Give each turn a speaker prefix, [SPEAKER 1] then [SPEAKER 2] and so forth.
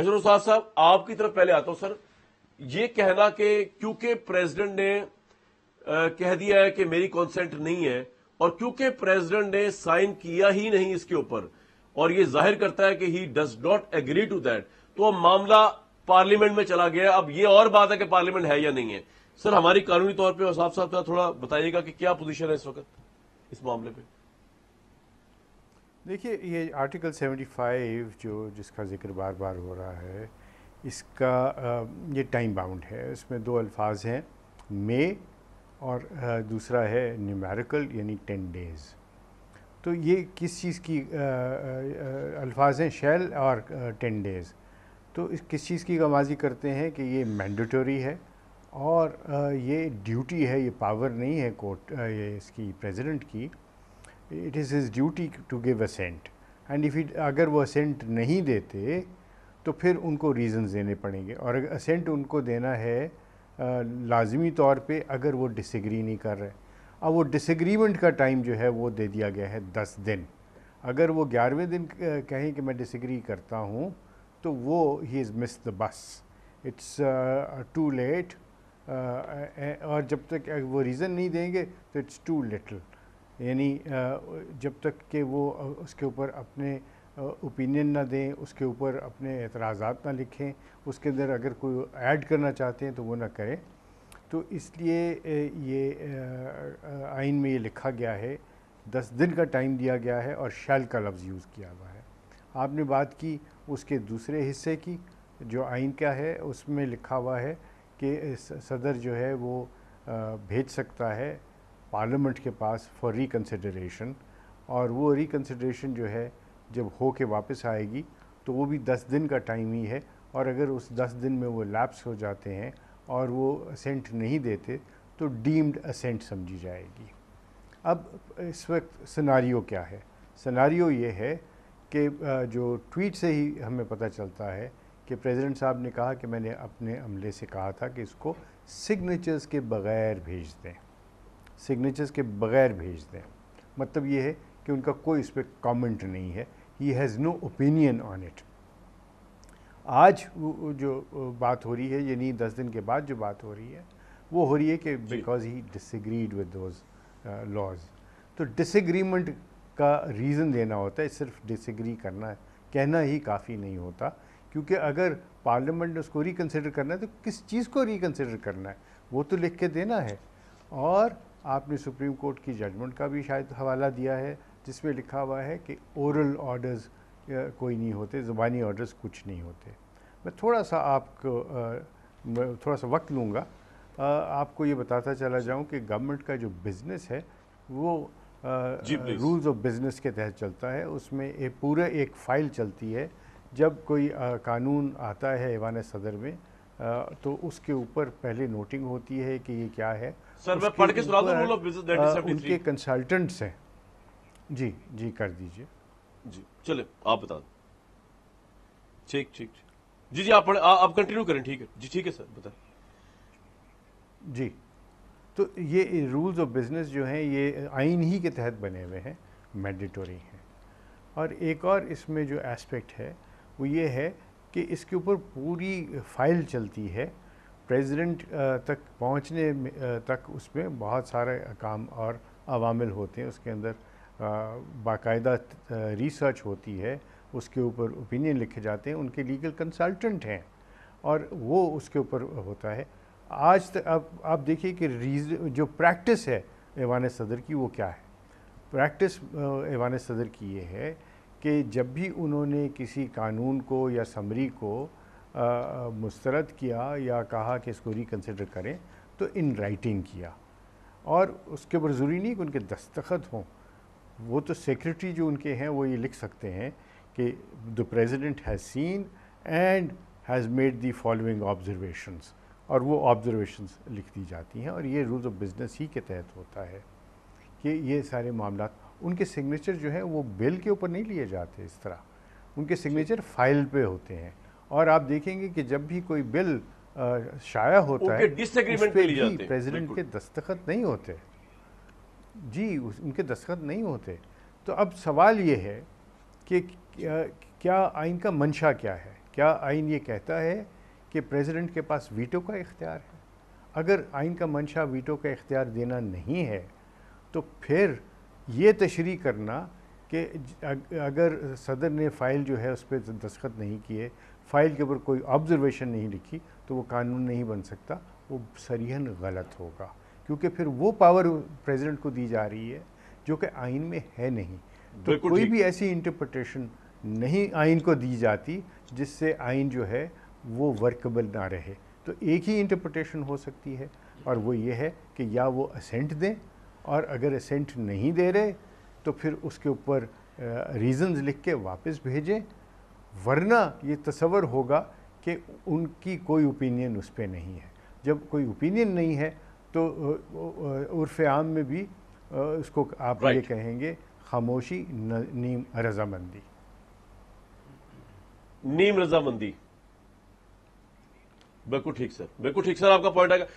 [SPEAKER 1] अशर साहब साहब आपकी तरफ पहले आता हूं सर ये कहना कि क्योंकि प्रेसिडेंट ने आ, कह दिया है कि मेरी कॉन्सेंट नहीं है और क्योंकि प्रेसिडेंट ने साइन किया ही नहीं इसके ऊपर और ये जाहिर करता है कि he does not agree to that तो अब मामला पार्लियामेंट में चला गया अब ये और बात है कि पार्लियामेंट है या नहीं है सर हमारी कानूनी तौर पर साहब साहब थोड़ा बताइएगा कि क्या पोजिशन है इस वक्त इस मामले पर देखिए ये आर्टिकल 75 जो जिसका जिक्र बार बार हो रहा है इसका ये टाइम बाउंड है इसमें दो अल्फाज हैं मे और दूसरा है न्यूमेरिकल यानी टेन डेज़ तो ये किस चीज़ की अल्फाज हैं शेल और टेन डेज़ तो इस किस चीज़ की गवाजी करते हैं कि ये मैंडेटोरी है और ये ड्यूटी है ये पावर नहीं है कोर्ट ये इसकी प्रेसिडेंट की it is his duty to give assent and if अगर वो असेंट नहीं देते तो फिर उनको रीज़न देने पड़ेंगे और असेंट उनको देना है लाजमी तौर पे अगर वो डिसग्री नहीं कर रहे अब वो डिसग्रीमेंट का टाइम जो है वो दे दिया गया है दस दिन अगर वो ग्यारहवें दिन कहें कि मैं डिसग्री करता हूँ तो वो he is miss the bus it's too late और जब तक वो रीज़न नहीं देंगे तो इट्स टू लिटल यानी जब तक कि वो उसके ऊपर अपने ओपिनियन ना दें उसके ऊपर अपने एतराज़ात ना लिखें उसके अंदर अगर कोई ऐड करना चाहते हैं तो वो ना करें तो इसलिए ये आइन में ये लिखा गया है दस दिन का टाइम दिया गया है और शैल का लफ्ज़ यूज़ किया हुआ है आपने बात की उसके दूसरे हिस्से की जो आइन का है उसमें लिखा हुआ है कि सदर जो है वो भेज सकता है पार्लियामेंट के पास फॉर रिकन्सिडरेशन और वो रिकन्सिडरेशन जो है जब हो के वापस आएगी तो वो भी दस दिन का टाइम ही है और अगर उस दस दिन में वो लैप्स हो जाते हैं और वो असेंट नहीं देते तो डीम्ड असेंट समझी जाएगी अब इस वक्त सनारी क्या है सनारी ये है कि जो ट्वीट से ही हमें पता चलता है कि प्रेसिडेंट साहब ने कहा कि मैंने अपने अमले से कहा था कि इसको सिग्नेचर्स के बग़ैर भेज दें सिग्नेचर्स के बगैर भेज दें मतलब ये है कि उनका कोई इस पर कॉमेंट नहीं है he has no opinion on it आज जो बात हो रही है यानी दस दिन के बाद जो बात हो रही है वो हो रही है कि because he disagreed with those laws तो डिसग्रीमेंट का रीज़न देना होता है सिर्फ डिसग्री करना कहना ही काफ़ी नहीं होता क्योंकि अगर पार्लियामेंट ने उसको रिकन्सिडर करना है तो किस चीज़ को रिकन्सिडर करना है वो तो लिख के देना है और आपने सुप्रीम कोर्ट की जजमेंट का भी शायद हवाला दिया है जिसमें लिखा हुआ है कि ओरल ऑर्डर्स कोई नहीं होते ज़ुबानी ऑर्डर्स कुछ नहीं होते मैं थोड़ा सा आपको थोड़ा सा वक्त लूँगा आपको ये बताता चला जाऊँ कि गवर्नमेंट का जो बिज़नेस है वो रूल्स ऑफ बिज़नेस के तहत चलता है उसमें एक पूरा एक फ़ाइल चलती है जब कोई आ, कानून आता है ऐवान सदर में तो उसके ऊपर पहले नोटिंग होती है कि ये क्या है सर मैं पढ़ के सुना rule of business that is उनके कंसल्टेंट्स हैं जी जी कर दीजिए जी चले आप बता दो ठीक ठीक जी जी आप आप कंटिन्यू करें ठीक है जी ठीक है सर बताएं जी तो ये रूल्स ऑफ बिजनेस जो हैं ये आइन ही के तहत बने हुए हैं मैंडेटोरी हैं और एक और इसमें जो एस्पेक्ट है वो ये है कि इसके ऊपर पूरी फाइल चलती है प्रेसिडेंट तक पहुंचने तक उसमें बहुत सारे काम और अवामिल होते हैं उसके अंदर बाकायदा रिसर्च होती है उसके ऊपर ओपिनियन लिखे जाते हैं उनके लीगल कंसल्टेंट हैं और वो उसके ऊपर होता है आज तक अब आप देखिए कि रीज जो प्रैक्टिस है ऐवान सदर की वो क्या है प्रैक्टिस ऐवान सदर की ये है कि जब भी उन्होंने किसी कानून को या समरी को मुस्तरद किया या कहा कि इसको रिकन्सिडर करें तो इन राइटिंग किया और उसके ऊपर ज़रूरी नहीं कि उनके दस्तखत हों वो तो सेक्रेटरी जो उनके हैं वो ये लिख सकते हैं कि the president has seen and has made the following observations और वो ऑब्जर्वेशंस लिख दी जाती हैं और ये रूल्स ऑफ बिज़नेस ही के तहत होता है कि ये सारे मामला उनके सिग्नेचर जो है वो बिल के ऊपर नहीं लिए जाते इस तरह उनके सिग्नेचर फाइल पे होते हैं और आप देखेंगे कि जब भी कोई बिल शाया होता है प्रेजिडेंट प्रेसिडेंट के दस्तखत नहीं होते जी उनके दस्तखत नहीं होते तो अब सवाल ये है कि क्या आइन का मंशा क्या है क्या आइन ये कहता है कि प्रेसिडेंट के पास वीटो का इख्तियार है अगर आइन का मंशा वीटो का इख्तियार देना नहीं है तो फिर ये तशरी करना कि अगर सदर ने फ़ाइल जो है उस पर दस्खत नहीं किए फ़ाइल के ऊपर कोई ऑब्ज़रवेशन नहीं लिखी तो वो कानून नहीं बन सकता वो सरहन गलत होगा क्योंकि फिर वो पावर प्रेसिडेंट को दी जा रही है जो कि आइन में है नहीं तो कोई भी ऐसी इंटरप्रटेशन नहीं आइन को दी जाती जिससे आइन जो है वो वर्कबल ना रहे तो एक ही इंटरप्रटेशन हो सकती है और वो ये है कि या वो असेंट दें और अगर असेंट नहीं दे रहे तो फिर उसके ऊपर रीज़न्स लिख के वापस भेजें वरना ये तस्वर होगा कि उनकी कोई ओपिनियन उस पर नहीं है जब कोई ओपिनियन नहीं है तो उर्फ आम में भी उसको आप right. ये कहेंगे खामोशी न, नीम रजामंदी नीम रजामंदी बिल्कुल ठीक सर बिल्कुल ठीक सर आपका पॉइंट आएगा